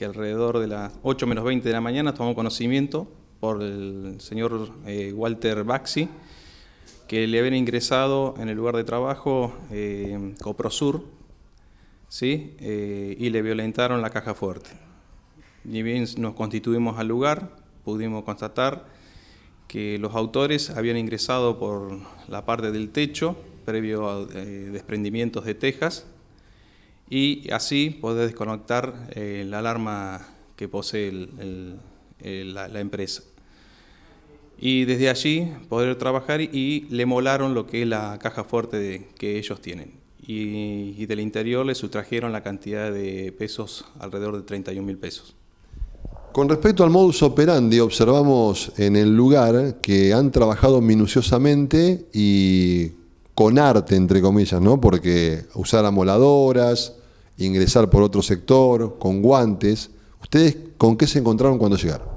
que alrededor de las 8 menos 20 de la mañana tomó conocimiento por el señor eh, Walter Baxi, que le habían ingresado en el lugar de trabajo eh, Coprosur, ¿sí? Eh, y le violentaron la caja fuerte. Y bien nos constituimos al lugar, pudimos constatar que los autores habían ingresado por la parte del techo, previo a eh, desprendimientos de tejas, y así poder desconectar eh, la alarma que posee eh, la, empresa. Y desde allí poder trabajar y le molaron lo que es la caja fuerte que ellos tienen. Y, del interior le sustrajeron la cantidad de pesos, alrededor de 31 mil pesos. Con respecto al modus operandi, observamos en el lugar que han trabajado minuciosamente y con arte, entre comillas, ¿no? Porque usar amoladoras, ingresar por otro sector, con guantes. ¿Ustedes con qué se encontraron cuando llegaron?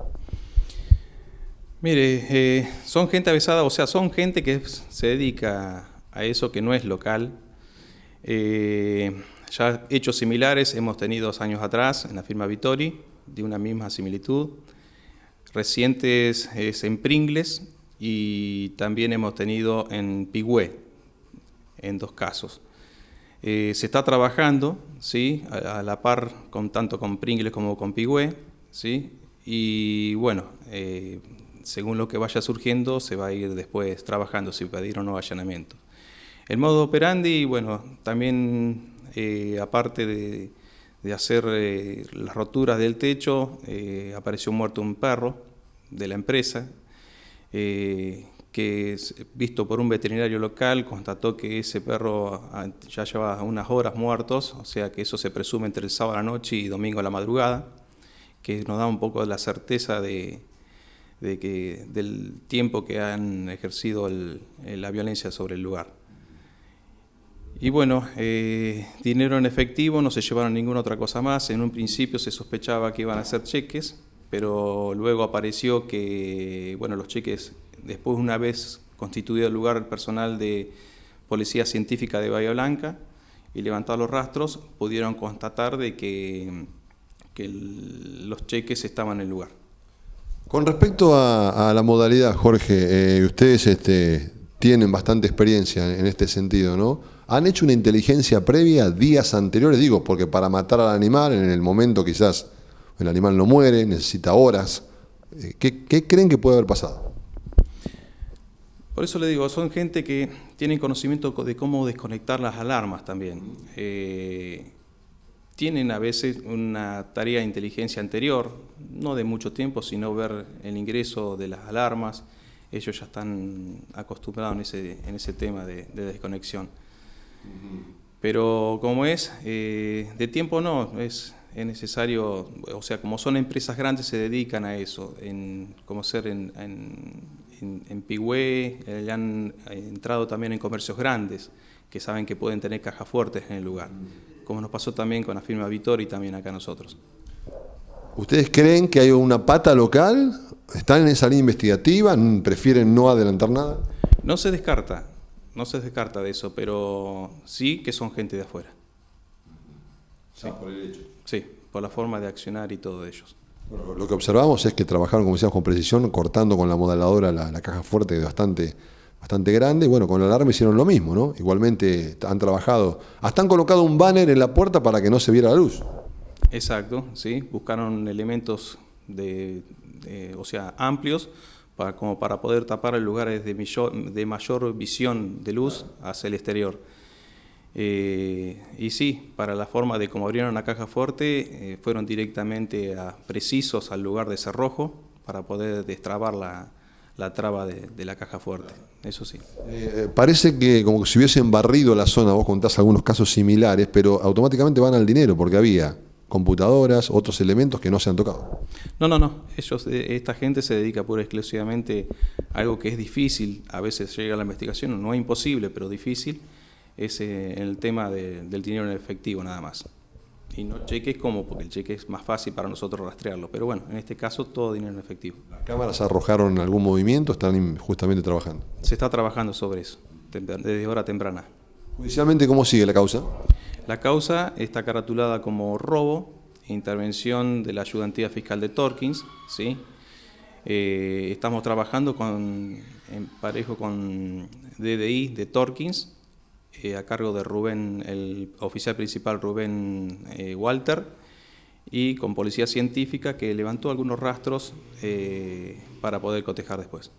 Mire, eh, son gente avesada, o sea, son gente que se dedica a eso que no es local. Eh, ya hechos similares hemos tenido dos años atrás en la firma Vitori, de una misma similitud. Recientes es en Pringles y también hemos tenido en Pigüé, en dos casos. Eh, se está trabajando ¿sí? A, la par con, tanto con Pringles como con Pigüé. ¿sí? Y bueno, eh, según lo que vaya surgiendo, se va a ir después trabajando si pedir o no allanamiento. El modo operandi, bueno, también eh, aparte de, hacer las roturas del techo, apareció muerto un perro de la empresa que visto por un veterinario local constató que ese perro ah, ya lleva unas horas muertos, o sea que eso se presume entre el sábado a la noche y domingo a la madrugada, que nos da un poco la certeza de, que, del tiempo que han ejercido eh, la violencia sobre el lugar. Y bueno, eh, dinero en efectivo, no se llevaron ninguna otra cosa más. En un principio se sospechaba que iban a ser cheques, pero luego apareció que bueno, los cheques Después, una vez constituido el lugar, el personal de Policía Científica de Bahía Blanca y levantado los rastros, pudieron constatar de que, los cheques estaban en el lugar. Con respecto a, la modalidad, Jorge, eh, ustedes este, tienen bastante experiencia en este sentido, ¿no? ¿Han hecho una inteligencia previa días anteriores? Digo, porque para matar al animal, en el momento quizás el animal no muere, necesita horas. Eh, qué creen que puede haber pasado? Por eso le digo, son gente que tienen conocimiento de cómo desconectar las alarmas también. Eh, tienen a veces una tarea de inteligencia anterior, no de mucho tiempo, sino ver el ingreso de las alarmas. Ellos ya están acostumbrados en ese, tema de, desconexión. Pero como es, eh, de tiempo no, es, necesario, o sea, como son empresas grandes se dedican a eso, en, como ser en en, en Pigüé, eh, han eh, entrado también en comercios grandes que saben que pueden tener cajas fuertes en el lugar, como nos pasó también con la firma Vitor y también acá nosotros. ¿Ustedes creen que hay una pata local? ¿Están en esa línea investigativa? ¿Prefieren no adelantar nada? No se descarta, no se descarta de eso, pero sí que son gente de afuera. Ah, sí, por el hecho. Sí, por la forma de accionar y todo de ellos lo que observamos es que trabajaron, como decíamos, con precisión, cortando con la modeladora la, caja fuerte bastante, bastante grande. Y bueno, con la alarma hicieron lo mismo, ¿no? Igualmente han trabajado, hasta han colocado un banner en la puerta para que no se viera la luz. Exacto, sí. Buscaron elementos de, o sea, amplios para, como para poder tapar el lugar de mayor visión de luz hacia el exterior. Eh, y sí, para la forma de cómo abrieron la caja fuerte, eh, fueron directamente a, precisos al lugar de cerrojo para poder destrabar la, traba de, la caja fuerte. Eso sí. Eh, parece que como si hubiesen barrido la zona, vos contás algunos casos similares, pero automáticamente van al dinero porque había computadoras, otros elementos que no se han tocado. No, no, no. esta gente se dedica pura exclusivamente a algo que es difícil. A veces llega a la investigación, no es imposible, pero difícil es eh, el tema del dinero en efectivo nada más. Y no cheques como, porque el cheque es más fácil para nosotros rastrearlo. Pero bueno, en este caso todo dinero en efectivo. ¿Las cámaras arrojaron algún movimiento? ¿Están justamente trabajando? Se está trabajando sobre eso, desde hora temprana. Judicialmente, ¿cómo sigue la causa? La causa está caratulada como robo, intervención de la ayudantía fiscal de Torkins, ¿sí? Eh, estamos trabajando con, en parejo con DDI de Torkins eh, a cargo de Rubén, el oficial principal Rubén eh, Walter, y con policía científica que levantó algunos rastros eh, para poder cotejar después.